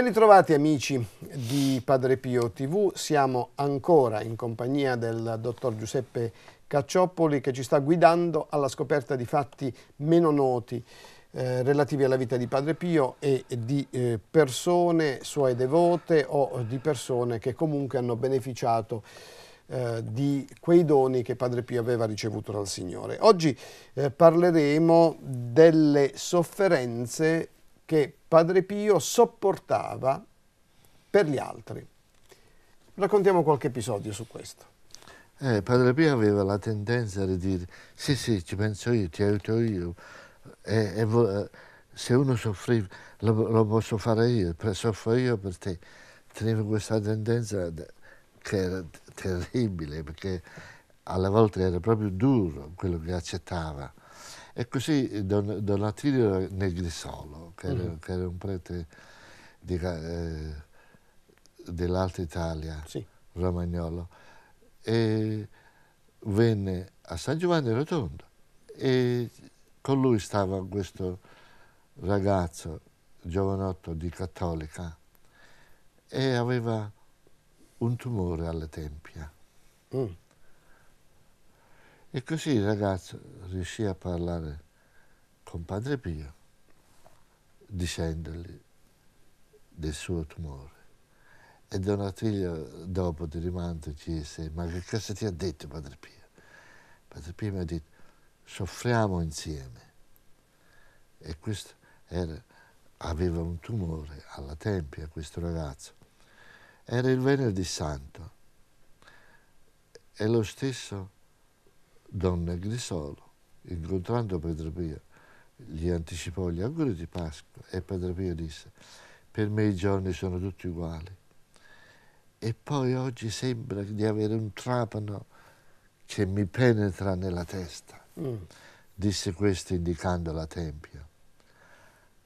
Ben ritrovati amici di Padre Pio TV, siamo ancora in compagnia del dottor Giuseppe Caccioppoli che ci sta guidando alla scoperta di fatti meno noti eh, relativi alla vita di Padre Pio e di eh, persone suoi devote o di persone che comunque hanno beneficiato eh, di quei doni che Padre Pio aveva ricevuto dal Signore. Oggi eh, parleremo delle sofferenze che Padre Pio sopportava per gli altri. Raccontiamo qualche episodio su questo. Eh, padre Pio aveva la tendenza di dire sì sì ci penso io, ti aiuto io e, e eh, se uno soffriva lo, lo, posso fare io, soffro io per te. Teneva questa tendenza che era terribile perché alle volte era proprio duro quello che accettava e così eh, Don, Don Attilio Negrisolo, che, mm-hmm. che, era, un prete eh, dell'Alta Italia, sì. romagnolo, venne a San Giovanni Rotondo e con lui stava questo ragazzo giovanotto di cattolica e aveva un tumore alle tempia. Mm. E così il ragazzo riuscì a parlare con Padre Pio dicendogli del suo tumore. E Donatiglio dopo di rimando chiese, ma che cosa ti ha detto Padre Pio? Padre Pio mi ha detto, soffriamo insieme. E questo era, aveva un tumore alla tempia, questo ragazzo. Era il venerdì santo. E lo stesso Donna Grisolo, incontrando Padre Pio, gli anticipò gli auguri di Pasqua e Padre Pio disse, per me i giorni sono tutti uguali. E poi oggi sembra di avere un trapano che mi penetra nella testa, mm. disse questo indicando la tempia.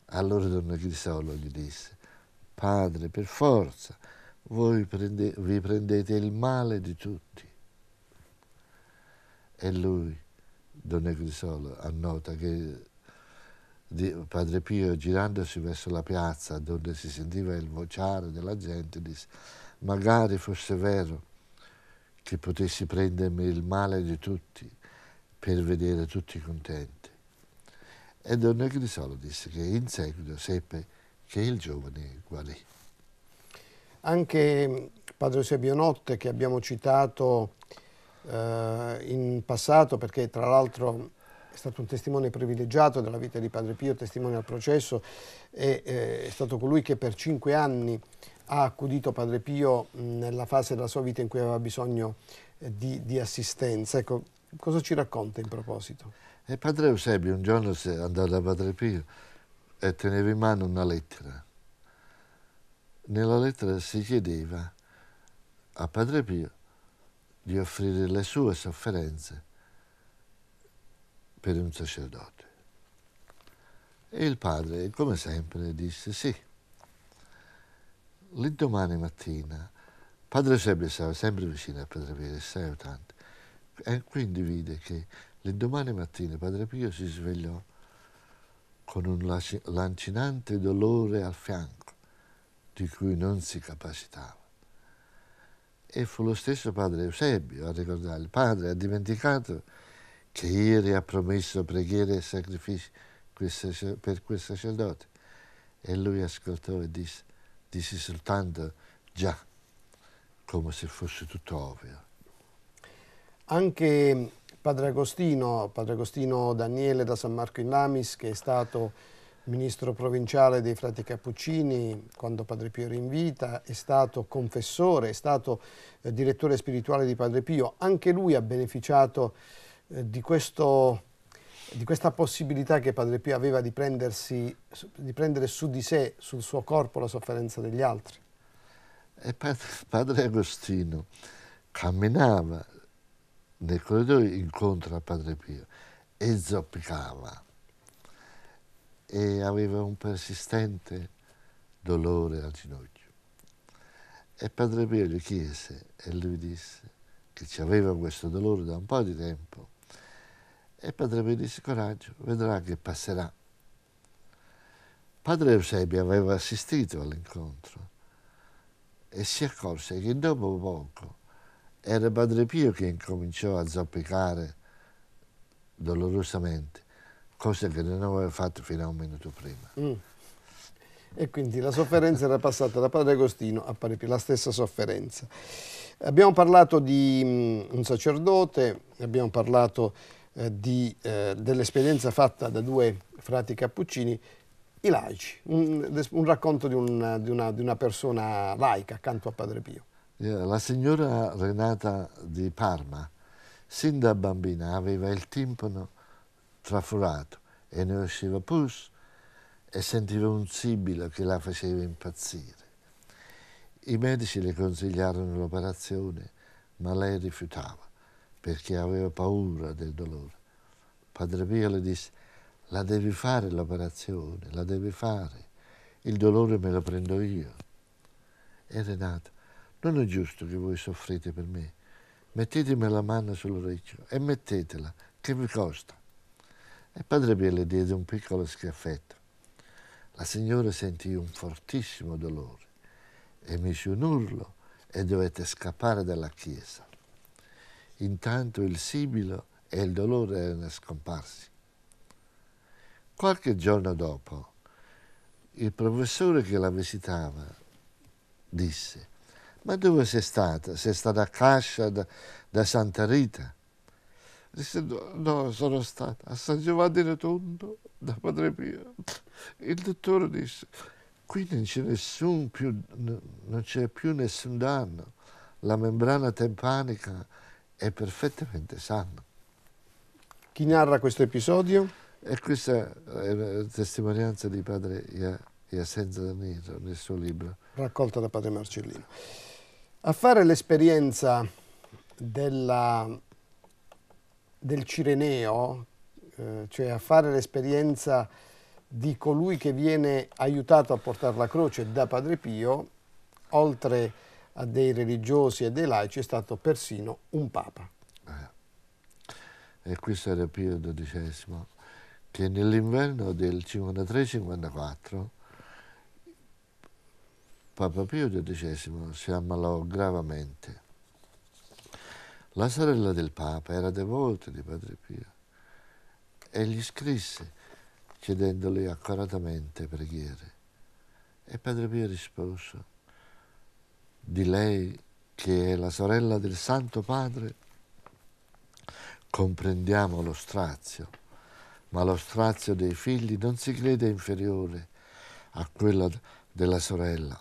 Allora Donna Grisolo gli disse, Padre, per forza, voi prende, vi prendete il male di tutti e lui, Don Egrisolo, annota che Padre Pio, girandosi verso la piazza dove si sentiva il vociare della gente, disse, magari fosse vero che potessi prendermi il male di tutti per vedere tutti contenti. E Don Egrisolo disse che in seguito seppe che il giovane guarì. Anche mm, Padre Sebionotte, che abbiamo citato eh, in passato perché tra l'altro è stato un testimone privilegiato della vita di Padre Pio, testimone al processo, e, eh, è stato colui che per cinque anni ha accudito Padre Pio mh, nella fase della sua vita in cui aveva bisogno eh, di, di, assistenza. Ecco, cosa ci racconta in proposito? E eh, padre Eusebio un giorno si è andato da Padre Pio e teneva in mano una lettera. Nella lettera si chiedeva a Padre Pio di offrire le sue sofferenze per un sacerdote. E il padre, come sempre, disse sì. L'indomani mattina, padre Sebbi stava sempre vicino a Padre Pio, stava aiutante, e quindi vide che l'indomani mattina Padre Pio si svegliò con un lancinante dolore al fianco di cui non si capacitava e fu lo stesso padre Eusebio a ricordare, il padre ha dimenticato che ieri ha promesso preghiere e sacrifici per quel sacerdote. E lui ascoltò e disse, disse soltanto già, come se fosse tutto ovvio. Anche padre Agostino, padre Agostino Daniele da San Marco in Lamis, che è stato ministro provinciale dei Frati Cappuccini, quando Padre Pio era in vita, è stato confessore, è stato eh, direttore spirituale di Padre Pio. Anche lui ha beneficiato eh, di, questo, di, questa possibilità che Padre Pio aveva di, prendersi, di prendere su di sé, sul suo corpo, la sofferenza degli altri. E padre, padre Agostino camminava nel corridoio incontro a Padre Pio e zoppicava e aveva un persistente dolore al ginocchio. E Padre Pio gli chiese e lui disse che ci aveva questo dolore da un po' di tempo. E Padre Pio disse coraggio, vedrà che passerà. Padre Eusebio aveva assistito all'incontro e si accorse che dopo poco era Padre Pio che incominciò a zoppicare dolorosamente cosa che non aveva fatto fino a un minuto prima. Mm. E quindi la sofferenza era passata da Padre Agostino a Padre Pio, la stessa sofferenza. Abbiamo parlato di mh, mm, un sacerdote, abbiamo parlato eh, eh, dell'esperienza fatta da due frati cappuccini, i laici, un, un racconto di una, di, una, di una persona laica accanto a Padre Pio. Eh, la signora Renata di Parma, sin da bambina, aveva il timpano trafurato e ne usciva pus e sentiva un sibilo che la faceva impazzire. I medici le consigliarono l'operazione, ma lei rifiutava perché aveva paura del dolore. Padre Pio le disse, la devi fare l'operazione, la devi fare, il dolore me lo prendo io. E Renato, non è giusto che voi soffrite per me, mettetemi la mano sull'orecchio e mettetela, che vi costa? e Padre Pio le diede un piccolo schiaffetto. La signora sentì un fortissimo dolore, emise un urlo e dovette scappare dalla chiesa. Intanto il sibilo e il dolore erano scomparsi. Qualche giorno dopo, il professore che la visitava disse, ma dove sei stata? Sei stata a Cascia da, da Santa Rita? disse no, sono stata a San Giovanni Rotondo da Padre mio. Il dottore disse, qui non c'è nessun più, non c'è più nessun danno, la membrana tempanica è perfettamente sana. Chi narra questo episodio? E questa è la testimonianza di padre Iasenza Danilo nel suo libro. Raccolta da padre Marcellino. A fare l'esperienza della del Cireneo, eh, cioè a fare l'esperienza di colui che viene aiutato a portare la croce da Padre Pio, oltre a dei religiosi e dei laici, è stato persino un papa. Eh. E questo era Pio XII, che nell'inverno del 53-54 Papa Pio XII si ammalò gravemente la sorella del Papa era devota di Padre Pio e gli scrisse chiedendole accuratamente preghiere. E Padre Pio rispose, di lei che è la sorella del Santo Padre, comprendiamo lo strazio, ma lo strazio dei figli non si crede inferiore a quello della sorella.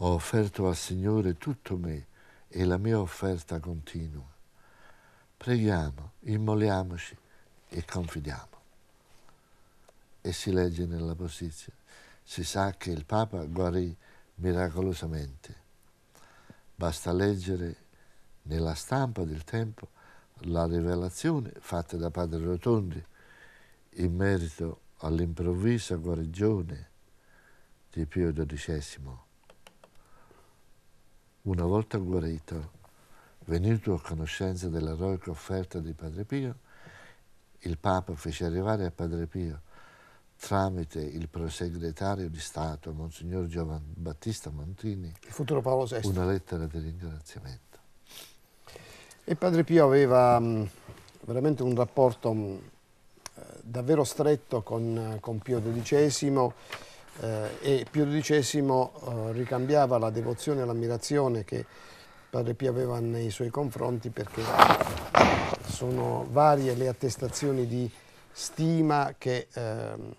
Ho offerto al Signore tutto me, e la mia offerta continua. Preghiamo, immoliamoci e confidiamo. E si legge nella posizione. Si sa che il Papa guarì miracolosamente. Basta leggere nella stampa del tempo la rivelazione fatta da Padre Rotondi in merito all'improvvisa guarigione di Pio XII una volta guarito, venuto a conoscenza dell'eroica offerta di Padre Pio, il Papa fece arrivare a Padre Pio, tramite il prosegretario di Stato, Monsignor Giovan Battista Montini, una lettera di ringraziamento. E Padre Pio aveva mm, veramente un rapporto mm, eh, davvero stretto con, eh, con Pio XII eh, e Pio XII eh, ricambiava la devozione e l'ammirazione che Padre Pio aveva nei suoi confronti perché sono varie le attestazioni di stima che ehm,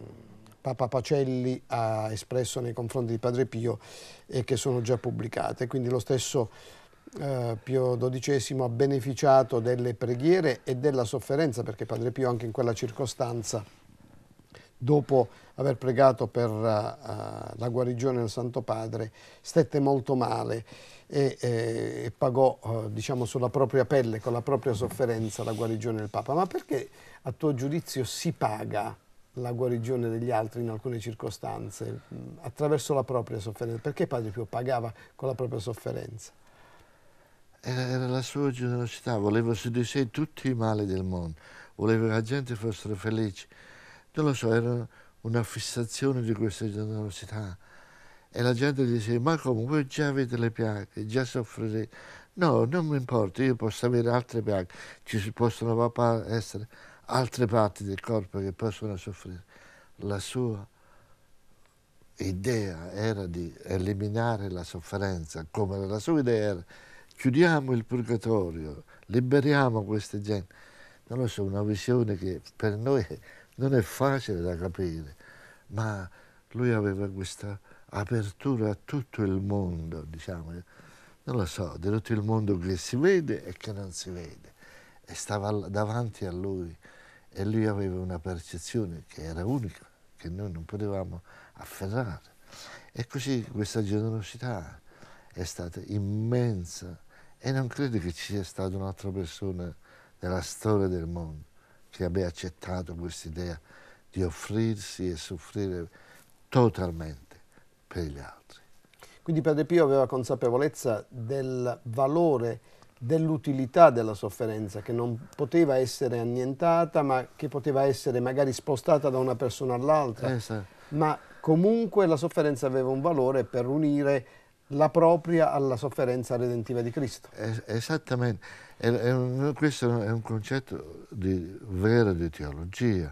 Papa Pacelli ha espresso nei confronti di Padre Pio e che sono già pubblicate. Quindi lo stesso eh, Pio XII ha beneficiato delle preghiere e della sofferenza perché Padre Pio anche in quella circostanza dopo aver pregato per uh, la guarigione del Santo Padre, stette molto male e, e, e pagò uh, diciamo, sulla propria pelle, con la propria sofferenza, la guarigione del Papa. Ma perché a tuo giudizio si paga la guarigione degli altri in alcune circostanze mh, attraverso la propria sofferenza? Perché Padre Pio pagava con la propria sofferenza? Era la sua generosità, voleva su di sé tutti i mali del mondo, voleva che la gente fosse felice non lo so, era una fissazione di questa generosità. E la gente dice, ma come, voi già avete le piaghe, già soffrirete. No, non mi importa, io posso avere altre piaghe, ci possono essere altre parti del corpo che possono soffrire. La sua idea era di eliminare la sofferenza, come la sua idea era chiudiamo il purgatorio, liberiamo queste gente. Non lo so, una visione che per noi È non è facile da capire, ma lui aveva questa apertura a tutto il mondo, diciamo, eh. non lo so, di tutto il mondo che si vede e che non si vede, e stava davanti a lui e lui aveva una percezione che era unica, che noi non potevamo afferrare. E così questa generosità è stata immensa e non credo che ci sia stata un'altra persona nella storia del mondo che abbia accettato questa idea di offrirsi e soffrire totalmente per gli altri. Quindi Padre Pio aveva consapevolezza del valore, dell'utilità della sofferenza, che non poteva essere annientata, ma che poteva essere magari spostata da una persona all'altra. Esatto. Ma comunque la sofferenza aveva un valore per unire la propria alla sofferenza redentiva di Cristo. esattamente, è, è un, questo è un concetto di, vero di teologia.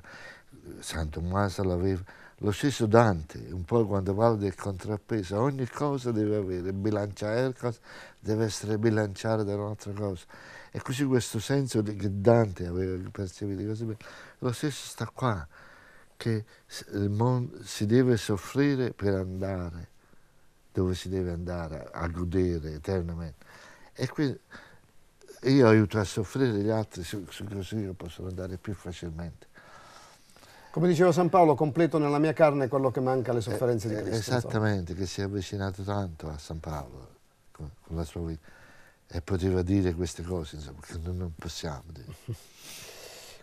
Santo Tommaso l'aveva, lo stesso Dante, un po' quando parla del contrappeso, ogni cosa deve avere, bilanciare cosa, deve essere bilanciata da un'altra cosa. E così questo senso che Dante aveva percepito, così, bene, lo stesso sta qua, che il mondo si deve soffrire per andare dove si deve andare a godere eternamente. E quindi io aiuto a soffrire gli altri così io posso andare più facilmente. Come diceva San Paolo, completo nella mia carne quello che manca alle eh, sofferenze eh, di Cristo. Esattamente, che si è avvicinato tanto a San Paolo con, con la sua vita e poteva dire queste cose, insomma, che noi non possiamo dire.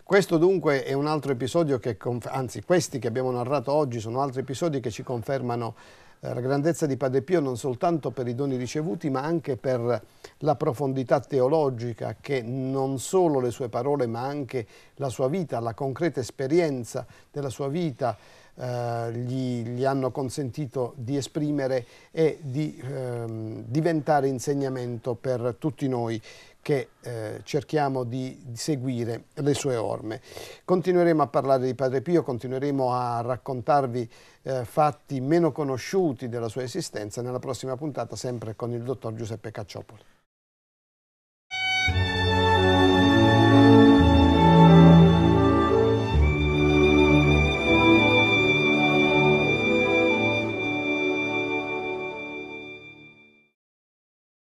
Questo dunque è un altro episodio che, anzi questi che abbiamo narrato oggi sono altri episodi che ci confermano eh, la grandezza di Padre Pio non soltanto per i doni ricevuti ma anche per la profondità teologica che non solo le sue parole ma anche la sua vita, la concreta esperienza della sua vita eh, gli, gli, hanno consentito di esprimere e di eh, diventare insegnamento per tutti noi che eh, cerchiamo di, di seguire le sue orme. Continueremo a parlare di Padre Pio, continueremo a raccontarvi eh, fatti meno conosciuti della sua esistenza nella prossima puntata sempre con il dottor Giuseppe Cacciopoli.